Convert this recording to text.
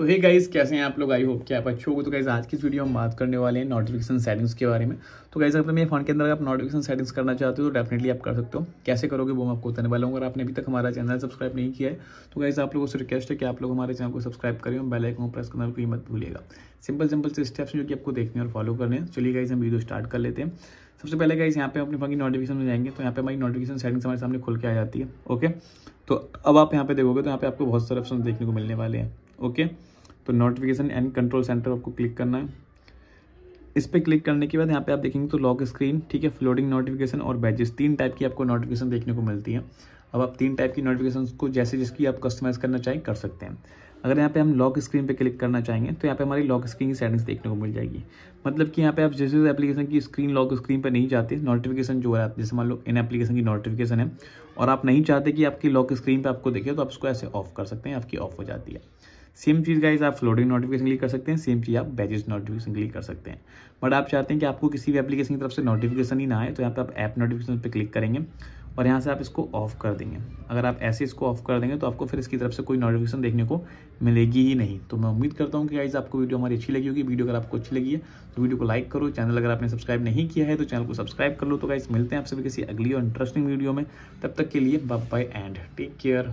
तो hey guys कैसे हैं आप लोग आई होप कि आप अच्छे हो तो गाइज आज की वीडियो हम बात करने वाले हैं नोटिफिकेशन सेटिंग्स के बारे में तो गाइज अगर मेरे फोन के अंदर आप नोटिफिकेशन सेटिंग्स करना चाहते हो तो डेफिनेटली आप कर सकते हो कैसे करोगे वो मैं आपको बताने वाला हूँ अगर आपने अभी तक हमारा चैनल सब्सक्राइब नहीं किया है तो गाइज आप लोगों से रिक्वेस्ट है कि आप लोग हमारे चैनल को सब्सक्राइब करें और बेल आइकन प्रेस करना भी मत भूलिएगा सिंपल सिंपल से स्टेप्स जो कि आपको देखने और फॉलो करने हैं चलिए गाइज हम वीडियो स्टार्ट कर लेते हैं सबसे पहले गाइज यहाँ पे अपने फोन की नोटिफिकेशन में जाएंगे तो यहाँ पे हमारी नोटिफिकेशन सेटिंग्स हमारे सामने खुल के आ जाती है ओके तो अब आप यहाँ पे देखोगे तो यहाँ पे आपको बहुत सारे ऑप्शन देखने को मिलने वाले हैं ओके तो नोटिफिकेशन एंड कंट्रोल सेंटर आपको क्लिक करना है इस पर क्लिक करने के बाद यहाँ पे आप देखेंगे तो लॉक स्क्रीन ठीक है फ्लोटिंग नोटिफिकेशन और बैजेस तीन टाइप की आपको नोटिफिकेशन देखने को मिलती है अब आप तीन टाइप की नोटिफिकेशन को जैसे जिसकी आप कस्टमाइज करना चाहें कर सकते हैं अगर यहाँ पे हम लॉक स्क्रीन पे क्लिक करना चाहेंगे तो यहाँ पे हमारी लॉक स्क्रीन की सेटिंग्स देखने को मिल जाएगी मतलब कि यहाँ पे आप जैसे जैसे एप्लीकेशन की स्क्रीन लॉक स्क्रीन पे नहीं जाते नोटिफिकेशन जो है जैसे मान लो इन एप्लीकेशन की नोटिफिकेशन है और आप नहीं चाहते कि आपकी लॉक स्क्रीन पर आपको देखे तो आप उसको ऐसे ऑफ कर सकते हैं आपकी ऑफ हो जाती है सेम चीज़ गाइज आप फ्लोटिंग नोटिफिकेशन के लिए कर सकते हैं सेम चीज़ आप बैजेस नोटिफिकेशन के लिए कर सकते हैं बट आप चाहते हैं कि आपको किसी भी एप्लीकेशन की तरफ से नोटिफिकेशन ही ना आए तो यहाँ पर आप ऐप नोटिफिकेशन पर क्लिक करेंगे और यहाँ से आप इसको ऑफ कर देंगे अगर आप ऐसे इसको ऑफ कर देंगे तो आपको फिर इसकी तरफ से कोई नोटिफिकेशन देखने को मिलेगी ही नहीं तो मैं उम्मीद करता हूँ कि गाइज आपको वीडियो हमारी अच्छी लगी होगी वीडियो अगर आपको अच्छी लगी है तो वीडियो को लाइक करो चैनल अगर आपने सब्सक्राइब नहीं किया है तो चैनल को सब्सक्राइब कर लो तो गाइज मिलते हैं आपसे भी किसी अगली और इंटरेस्टिंग वीडियो में तब तक के लिए बाय एंड टेक केयर